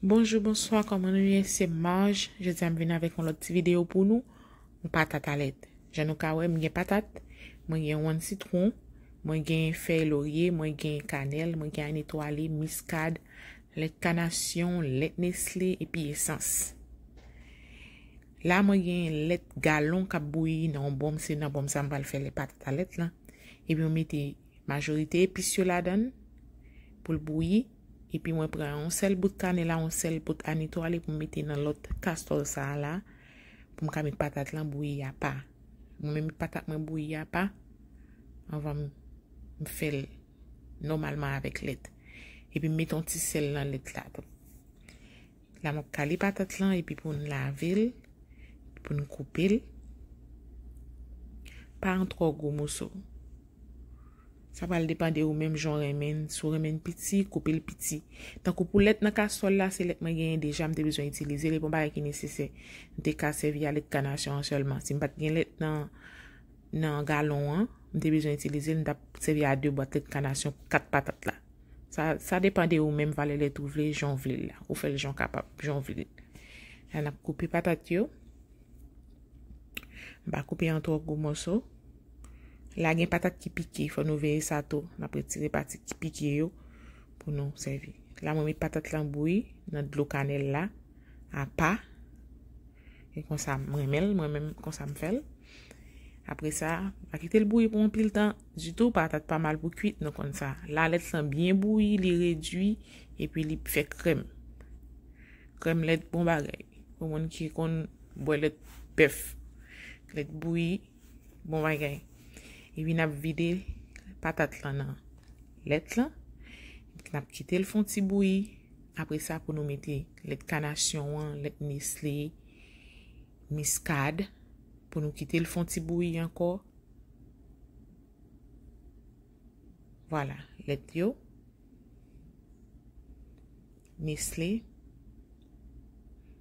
Bonjou, bonsoi, komanouye, se maj, je zanm vina vek ou lot ti video pou nou, ou patat alet. Jan nou kawè, mwen gen patat, mwen gen wan citron, mwen gen fey lorye, mwen gen kanel, mwen gen netoale, miskad, let kanasyon, let nesle, epi esans. La mwen gen let galon kap bouyi nan bom se nan bom san val fey le patat alet la. Epi mwen meti majorite episyo la den pou l bouyi. epi mwen pre an sel bout kane la an sel bout an ito ale pou meti nan lot kastor sa la pou mwen kamit patat lan bouya pa mwen mwen patat mwen bouya pa mwen va mwen fel normalman avek let epi mwen meton ti sel lan let la pou la mwen kalit patat lan epi pou nou lavel pou nou koupel pa an tro gou mousou Sa val depande ou menm joun remen, sou remen piti, koupil piti. Tan koupou let nan kas sol la, se let men genye deja, mde bezon itilize. Le bon ba rekinese se deka seviya let kanasyon solman. Si mbat gen let nan galon an, mde bezon itilize, mda seviya de bat let kanasyon kat patat la. Sa depande ou menm valen let ou vle, joun vle la. Ou fel joun kapap, joun vle la. Lan ap koupi patat yo. Ba koupi an to gomo so. La gen patat ki piki, fwa nou veye sa to. Na pre ti repati ki piki yo pou nou sevi. La mwen mi patat lan boui, nan dlo kanel la, an pa. E kon sa mwen mel, mwen men kon sa mwen fel. Apre sa, akite l boui pou moun pil tan. Jitou patat pa mal pou kuit, nou kon sa. La let san bien boui, li redui, e pi li fe krem. Krem let bon bagay. Ou mwen ki kon boui let pef. Let boui, bon bagay. Ewi nap vide patat lan nan let lan. Nap kite l fon ti boui. Apre sa pou nou meti let kanasyon, let nisli, miskad pou nou kite l fon ti boui anko. Vola, let yo. Nisli.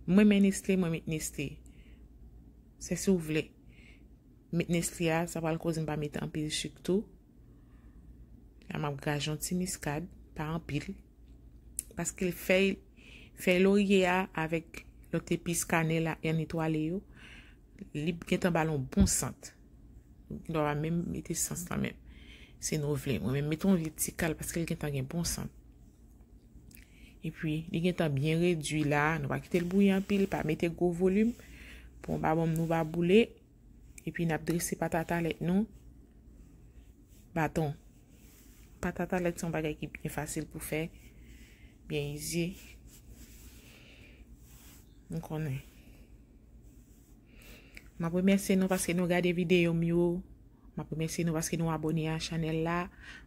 Mwen men nisli, mwen men nisli. Se sou vle. Mwen men nisli. Met nesri a, sa pa l kouzin pa met anpil chik tou. A map gajon ti miskad, pa anpil. Paske fey l orye a, avek lok te pis kanel a, yan ito ale yo, li gen tan balon bon sant. Do a mem meti sans tan mem. Se nou vle, ou men meton litikal, paske li gen tan gen bon sant. E pwi, li gen tan bien redwi la, nou va kite l bouy anpil, pa meti go volume, pou mba bom nou va boule. E pi nap drissi patata let nou. Baton. Patata let son bagay ki fasil pou fe. Bien izi. M konen. M ap wè mè sè nou paske nou gade videyo myou. M ap wè mè sè nou paske nou abonè an chanel la.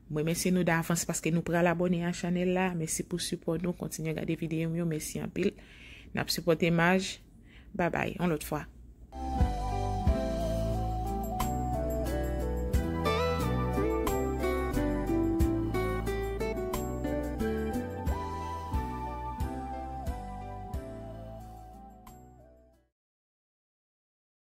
M ap wè mè sè nou da avans paske nou pral abonè an chanel la. Mè sè pou support nou. Kontinye gade videyo myou. Mè sè yon pil. Nap support e maj. Ba bay. An lot fwa.